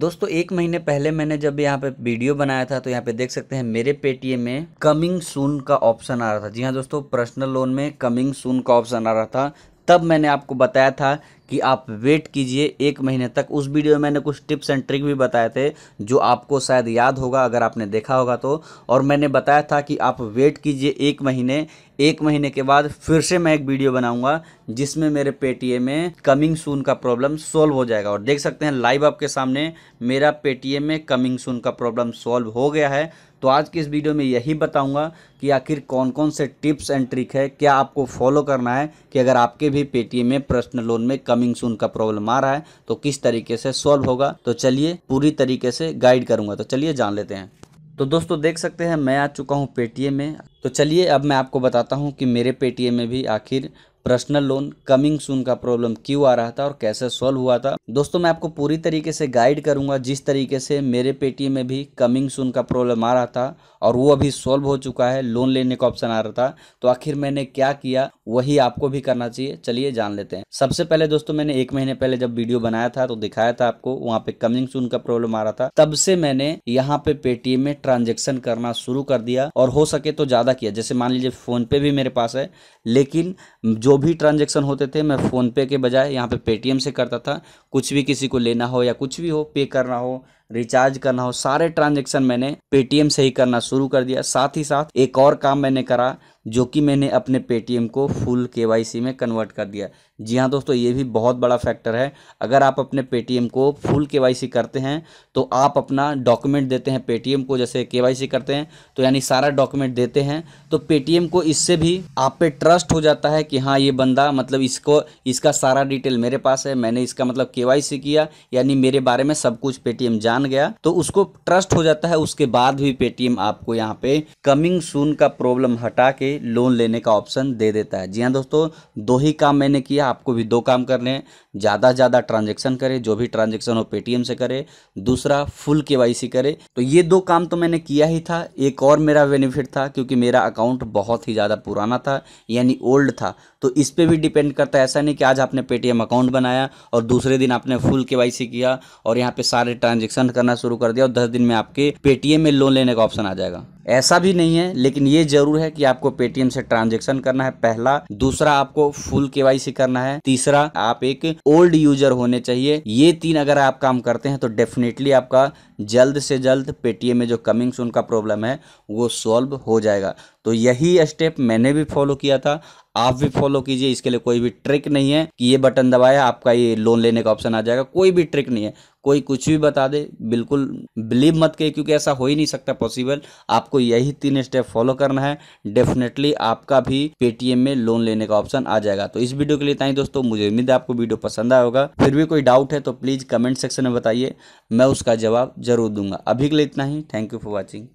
दोस्तों एक महीने पहले मैंने जब यहाँ पे वीडियो बनाया था तो यहाँ पे देख सकते हैं मेरे पेटीएम में कमिंग सून का ऑप्शन आ रहा था जी हाँ दोस्तों पर्सनल लोन में कमिंग सून का ऑप्शन आ रहा था तब मैंने आपको बताया था कि आप वेट कीजिए एक महीने तक उस वीडियो में मैंने कुछ टिप्स एंड ट्रिक भी बताए थे जो आपको शायद याद होगा अगर आपने देखा होगा तो और मैंने बताया था कि आप वेट कीजिए एक महीने एक महीने के बाद फिर से मैं एक वीडियो बनाऊंगा जिसमें मेरे पेटीएम में कमिंग सून का प्रॉब्लम सॉल्व हो जाएगा और देख सकते हैं लाइव आपके सामने मेरा पेटीएम में कमिंग सून का प्रॉब्लम सॉल्व हो गया है तो आज की इस वीडियो में यही बताऊंगा कि आखिर कौन कौन से टिप्स एंड ट्रिक है क्या आपको फॉलो करना है कि अगर आपके भी पेटीएम में पर्सनल लोन में कम कमिंग सून का प्रॉब्लम आ रहा है तो किस तरीके से सॉल्व होगा तो चलिए पूरी तरीके से गाइड करूंगा तो चलिए जान लेते हैं तो दोस्तों देख सकते हैं मैं आ चुका हूँ पेटीएम में तो चलिए अब मैं आपको बताता हूँ कि मेरे पेटीएम में भी आखिर पर्सनल लोन कमिंग सून का प्रॉब्लम क्यों आ रहा था और कैसे सॉल्व हुआ था दोस्तों मैं आपको पूरी तरीके से गाइड करूंगा जिस तरीके से मेरे पेटीएम में भी कमिंग सून का प्रॉब्लम आ रहा था और वो अभी सॉल्व हो चुका है लोन लेने का ऑप्शन आ रहा था तो आखिर मैंने क्या किया वही आपको भी करना चाहिए चलिए जान लेते हैं सबसे पहले दोस्तों मैंने एक महीने पहले जब वीडियो बनाया था तो दिखाया था आपको वहाँ पे कमिंग सून का प्रॉब्लम आ रहा था तब से मैंने यहाँ पे पेटीएम में ट्रांजेक्शन करना शुरू कर दिया और हो सके तो ज्यादा किया जैसे मान लीजिए फोन पे भी मेरे पास है लेकिन जो जो भी ट्रांजेक्शन होते थे मैं फ़ोनपे के बजाय यहाँ पे पेटीएम से करता था कुछ भी किसी को लेना हो या कुछ भी हो पे करना हो रिचार्ज करना हो सारे ट्रांजेक्शन मैंने पेटीएम से ही करना शुरू कर दिया साथ ही साथ एक और काम मैंने करा जो कि मैंने अपने पेटीएम को फुल के में कन्वर्ट कर दिया जी हाँ दोस्तों ये भी बहुत बड़ा फैक्टर है अगर आप अपने पेटीएम को फुल के करते हैं तो आप अपना डॉक्यूमेंट देते हैं पेटीएम को जैसे के करते हैं तो यानी सारा डॉक्यूमेंट देते हैं तो पेटीएम को इससे भी आप पे ट्रस्ट हो जाता है कि हाँ ये बंदा मतलब इसको इसका सारा डिटेल मेरे पास है मैंने इसका मतलब के किया यानी मेरे बारे में सब कुछ पेटीएम जान मान गया तो उसको ट्रस्ट हो जाता है उसके बाद भी पेटीएम आपको यहाँ पे कमिंग सून का प्रॉब्लम हटा के लोन लेने का ऑप्शन दे देता है जी हाँ दोस्तों दो ही काम मैंने किया आपको भी दो काम करने हैं ज़्यादा ज़्यादा ट्रांजेक्शन करें जो भी ट्रांजेक्शन हो पेटीएम से करे दूसरा फुल के करे तो ये दो काम तो मैंने किया ही था एक और मेरा बेनिफिट था क्योंकि मेरा अकाउंट बहुत ही ज़्यादा पुराना था यानी ओल्ड था तो इस पर भी डिपेंड करता है ऐसा नहीं कि आज आपने पेटीएम अकाउंट बनाया और दूसरे दिन आपने फुल के किया और यहाँ पे सारे ट्रांजेक्शन पसंद करना शुरू कर दिया और दस दिन में आपके पेटीएम में लोन लेने का ऑप्शन आ जाएगा ऐसा भी नहीं है लेकिन ये जरूर है कि आपको पेटीएम से ट्रांजेक्शन करना है पहला दूसरा आपको फुल के करना है तीसरा आप एक ओल्ड यूजर होने चाहिए ये तीन अगर आप काम करते हैं तो डेफिनेटली आपका जल्द से जल्द पेटीएम में जो कमिंग्स उनका प्रॉब्लम है वो सॉल्व हो जाएगा तो यही स्टेप मैंने भी फॉलो किया था आप भी फॉलो कीजिए इसके लिए कोई भी ट्रिक नहीं है कि ये बटन दबाया आपका ये लोन लेने का ऑप्शन आ जाएगा कोई भी ट्रिक नहीं है कोई कुछ भी बता दे बिल्कुल बिलीव मत के क्योंकि ऐसा हो ही नहीं सकता पॉसिबल आप आपको यही तीन स्टेप फॉलो करना है डेफिनेटली आपका भी पेटीएम में लोन लेने का ऑप्शन आ जाएगा तो इस वीडियो के लिए ही दोस्तों मुझे उम्मीद है आपको वीडियो पसंद आया होगा फिर भी कोई डाउट है तो प्लीज़ कमेंट सेक्शन में बताइए मैं उसका जवाब जरूर दूंगा अभी के लिए इतना ही थैंक यू फॉर वॉचिंग